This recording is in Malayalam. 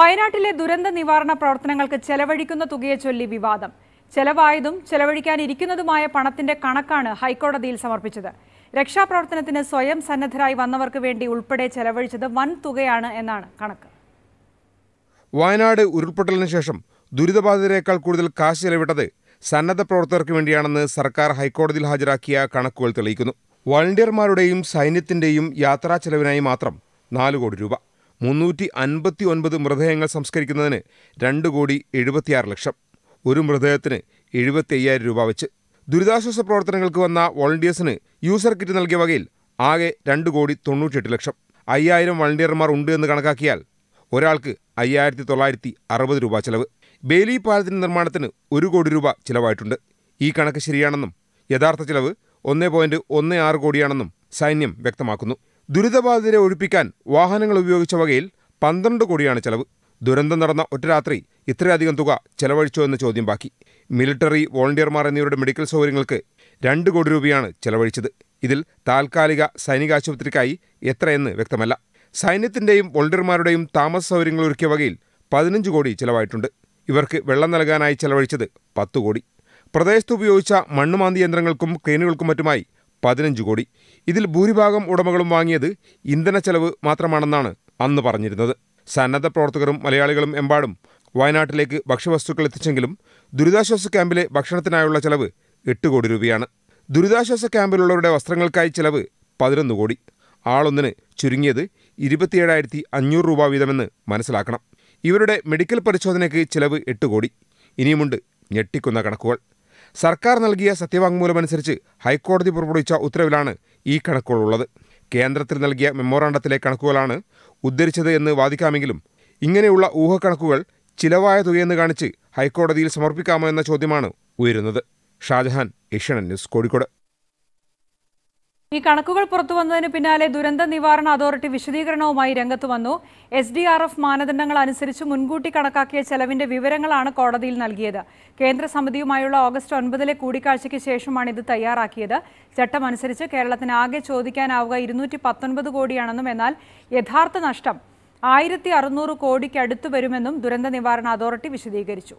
വയനാട്ടിലെ ദുരന്ത നിവാരണ പ്രവർത്തനങ്ങൾക്ക് ചെലവഴിക്കുന്ന തുകയെ ചൊല്ലി വിവാദം ചെലവായതും ചെലവഴിക്കാനിരിക്കുന്നതുമായ പണത്തിന്റെ കണക്കാണ് ഹൈക്കോടതിയിൽ സമർപ്പിച്ചത് രക്ഷാപ്രവർത്തനത്തിന് സ്വയം സന്നദ്ധരായി വന്നവർക്ക് വേണ്ടി ഉൾപ്പെടെ ചെലവഴിച്ചത് വൻ തുകയാണ് എന്നാണ് കണക്ക് വയനാട് ഉരുൾപൊട്ടലിന് ശേഷം ദുരിതബാധിതരേക്കാൾ കൂടുതൽ കാശ് ചെലവിട്ടത് സന്നദ്ധ പ്രവർത്തകർക്ക് വേണ്ടിയാണെന്ന് സർക്കാർ ഹൈക്കോടതിയിൽ ഹാജരാക്കിയ കണക്കുകൾ തെളിയിക്കുന്നു വളണ്ടിയർമാരുടെയും സൈന്യത്തിന്റെയും യാത്രാ ചെലവിനായി മാത്രം നാലു കോടി രൂപ മുന്നൂറ്റി അൻപത്തി ഒൻപത് മൃതദേഹങ്ങൾ സംസ്കരിക്കുന്നതിന് രണ്ട് കോടി എഴുപത്തിയാറ് ലക്ഷം ഒരു മൃതദേഹത്തിന് എഴുപത്തി അയ്യായിരം രൂപ വെച്ച് ദുരിതാശ്വാസ പ്രവർത്തനങ്ങൾക്ക് വന്ന വോളണ്ടിയേഴ്സിന് യൂസർ കിറ്റ് നൽകിയ വകയിൽ ആകെ രണ്ട് കോടി തൊണ്ണൂറ്റിയെട്ട് ലക്ഷം അയ്യായിരം വളണ്ടിയർമാർ ഉണ്ട് എന്ന് കണക്കാക്കിയാൽ ഒരാൾക്ക് അയ്യായിരത്തി തൊള്ളായിരത്തി അറുപത് രൂപ ചിലവ് ബേലി പാലത്തിന്റെ നിർമ്മാണത്തിന് ഒരു കോടി രൂപ ചിലവായിട്ടുണ്ട് ഈ കണക്ക് ശരിയാണെന്നും യഥാർത്ഥ ചിലവ് ഒന്ന് പോയിന്റ് ഒന്ന് ആറ് കോടിയാണെന്നും സൈന്യം വ്യക്തമാക്കുന്നു ദുരിതബാധിതരെ ഒഴിപ്പിക്കാൻ വാഹനങ്ങൾ ഉപയോഗിച്ച വകയിൽ പന്ത്രണ്ട് കോടിയാണ് ചെലവ് ദുരന്തം നടന്ന ഒറ്റ രാത്രി ഇത്രയധികം തുക ചെലവഴിച്ചോ എന്ന ചോദ്യം ബാക്കി മിലിറ്ററി വോളണ്ടിയർമാർ എന്നിവരുടെ മെഡിക്കൽ സൗകര്യങ്ങൾക്ക് രണ്ട് കോടി രൂപയാണ് ചെലവഴിച്ചത് ഇതിൽ താൽക്കാലിക സൈനിക ആശുപത്രിക്കായി എത്രയെന്ന് വ്യക്തമല്ല സൈന്യത്തിന്റെയും വോളണ്ടിയർമാരുടെയും താമസ സൗകര്യങ്ങൾ ഒരുക്കിയ വകയിൽ പതിനഞ്ച് കോടി ചെലവായിട്ടുണ്ട് ഇവർക്ക് വെള്ളം നൽകാനായി ചെലവഴിച്ചത് പത്ത് കോടി പ്രദേശത്ത് ഉപയോഗിച്ച മണ്ണുമാന്തി യന്ത്രങ്ങൾക്കും ക്രെയിനുകൾക്കും മറ്റുമായി പതിനഞ്ച് കോടി ഇതിൽ ഭൂരിഭാഗം ഉടമകളും വാങ്ങിയത് ഇന്ധന ചെലവ് മാത്രമാണെന്നാണ് അന്ന് പറഞ്ഞിരുന്നത് സന്നദ്ധ പ്രവർത്തകരും മലയാളികളും എമ്പാടും വയനാട്ടിലേക്ക് ഭക്ഷ്യവസ്തുക്കൾ എത്തിച്ചെങ്കിലും ദുരിതാശ്വാസ ക്യാമ്പിലെ ഭക്ഷണത്തിനായുള്ള ചെലവ് എട്ട് കോടി രൂപയാണ് ദുരിതാശ്വാസ ക്യാമ്പിലുള്ളവരുടെ വസ്ത്രങ്ങൾക്കായി ചെലവ് പതിനൊന്ന് കോടി ആളൊന്നിന് ചുരുങ്ങിയത് ഇരുപത്തിയേഴായിരത്തി അഞ്ഞൂറ് രൂപ വീതമെന്ന് മനസ്സിലാക്കണം ഇവരുടെ മെഡിക്കൽ പരിശോധനയ്ക്ക് ചെലവ് എട്ട് കോടി ഇനിയുമുണ്ട് ഞെട്ടിക്കുന്ന കണക്കുകൾ സർക്കാർ നൽകിയ സത്യവാങ്മൂലമനുസരിച്ച് ഹൈക്കോടതി പുറപ്പെടുവിച്ച ഉത്തരവിലാണ് ഈ കണക്കുകളുള്ളത് കേന്ദ്രത്തിൽ നൽകിയ മെമ്മോറാണ്ടത്തിലെ കണക്കുകളാണ് ഉദ്ധരിച്ചത് എന്ന് വാദിക്കാമെങ്കിലും ഇങ്ങനെയുള്ള ഊഹക്കണക്കുകൾ ചിലവായ തുകയെന്ന് കാണിച്ച് ഹൈക്കോടതിയിൽ സമർപ്പിക്കാമോ എന്ന ചോദ്യമാണ് ഉയരുന്നത് ഷാജഹാൻ ഏഷ്യാനെറ്റ് ന്യൂസ് കോഴിക്കോട് ഈ കണക്കുകൾ പുറത്തു പിന്നാലെ ദുരന്ത നിവാരണ അതോറിറ്റി വിശദീകരണവുമായി രംഗത്ത് വന്നു എസ് ഡി ആർ എഫ് മാനദണ്ഡങ്ങൾ അനുസരിച്ച് മുൻകൂട്ടി കണക്കാക്കിയ ചെലവിന്റെ വിവരങ്ങളാണ് കോടതിയിൽ നൽകിയത് കേന്ദ്ര സമിതിയുമായുള്ള ഓഗസ്റ്റ് ഒൻപതിലെ കൂടിക്കാഴ്ചയ്ക്ക് ശേഷമാണ് ഇത് തയ്യാറാക്കിയത് ചട്ടമനുസരിച്ച് കേരളത്തിന് ആകെ ചോദിക്കാനാവുക ഇരുന്നൂറ്റി പത്തൊൻപത് കോടിയാണെന്നും എന്നാൽ യഥാർത്ഥ നഷ്ടം ആയിരത്തി അറുന്നൂറ് കോടിക്കടുത്ത് വരുമെന്നും ദുരന്ത നിവാരണ അതോറിറ്റി വിശദീകരിച്ചു